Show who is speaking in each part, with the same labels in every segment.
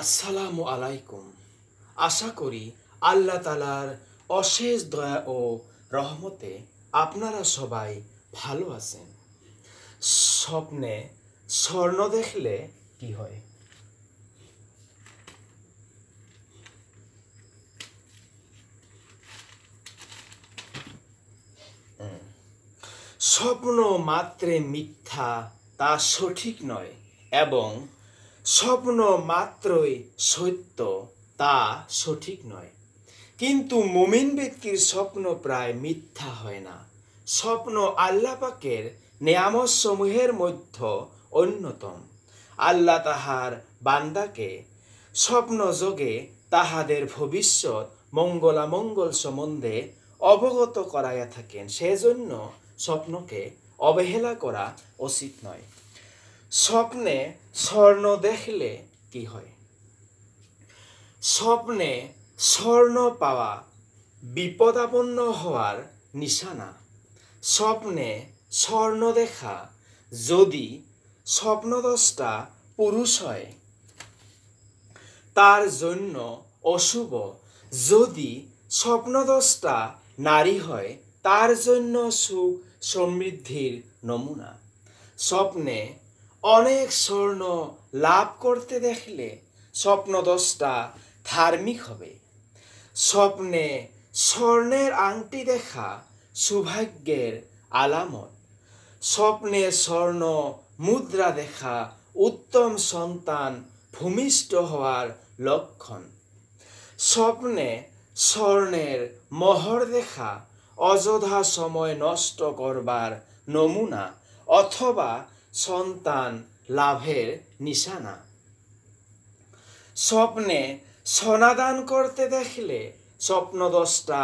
Speaker 1: আসসালামু আলাইকুম আশা করি আল্লাহ তালার অশেষ দয়া ও রহমতে আপনারা সবাই ভালো আছেন স্বপ্নে স্বর্ণ দেখলে কি হয় স্বপ্ন মাত্রে মিথ্যা তা সঠিক নয় এবং স্বপ্ন মাত্রই সত্য তা সঠিক নয় কিন্তু মুমিন ব্যক্তির স্বপ্ন প্রায় মিথ্যা হয় না স্বপ্ন আল্লাপাকের নিয়ামত সমূহের অন্যতম আল্লাহ তাহার বান্দাকে স্বপ্নযোগে তাহাদের ভবিষ্যৎ মঙ্গলামঙ্গল সম্বন্ধে অবগত করাইয়া থাকেন সেজন্য স্বপ্নকে অবহেলা করা উচিত নয় স্বপ্নে স্বর্ণ দেখলে কি হয় স্বপ্নে স্বর্ণ পাওয়া বিপদাপন্ন হওয়ার নিশানা স্বপ্নে স্বর্ণ দেখা যদি স্বপ্নদশটা পুরুষ হয় তার জন্য অশুভ যদি স্বপ্নদশটা নারী হয় তার জন্য সুখ সমৃদ্ধির নমুনা স্বপ্নে অনেক স্বর্ণ লাভ করতে দেখলে স্বপ্ন দোষটা ধার্মিক হবে স্বপ্নে স্বর্ণের আংটি দেখা সৌভাগ্যের আলামত স্বপ্নে স্বর্ণ মুদ্রা দেখা উত্তম সন্তান ভূমিষ্ঠ হওয়ার লক্ষণ স্বপ্নে স্বর্ণের মহর দেখা অযোধা সময় নষ্ট করবার নমুনা অথবা সন্তান লাভের নিশানা স্বপ্নে সনাদান করতে দেখলে দশটা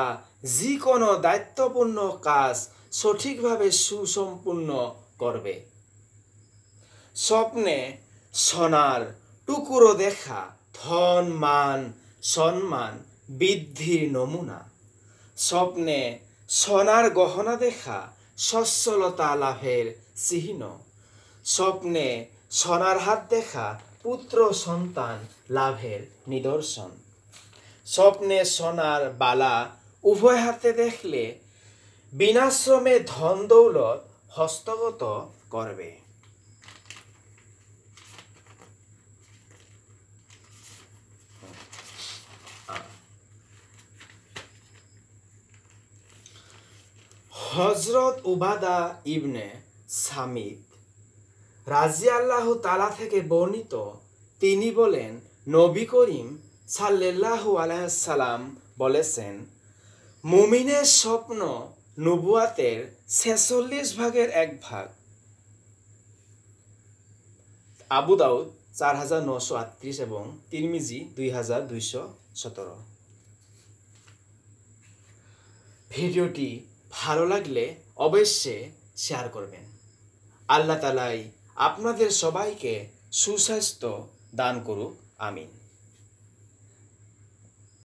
Speaker 1: যে কোনো দায়িত্বপূর্ণ কাজ সঠিকভাবে সুসম্পূর্ণ করবে স্বপ্নে সোনার টুকুরো দেখা ধন মান সম্মান বৃদ্ধির নমুনা স্বপ্নে সোনার গহনা দেখা সচ্ছলতা লাভের চিহ্ন স্বপ্নে সোনার হাত দেখা পুত্র সন্তান লাভের নিদর্শন স্বপ্নে সোনার বালা উভয় হাতে দেখলে বিনাশ্রমে ধন দৌলত হস্তগত করবে হজরত উবাদা ইবনে সামিদ রাজি আল্লাহ তালা থেকে বর্ণিত তিনি বলেন নবী করিম সাল্লাহ আলাইসাল্লাম বলেছেন মুমিনের স্বপ্ন নবুয়াতের ছেচল্লিশ ভাগের এক ভাগ আবু দাউদ চার হাজার নশো আটত্রিশ এবং তিরমিজি দুই হাজার দুইশো সতেরো ভিডিওটি ভালো লাগলে অবশ্যই শেয়ার করবেন আল্লাহ তালাই আপনাদের সবাইকে সুস্বাস্থ্য দান করুক আমিন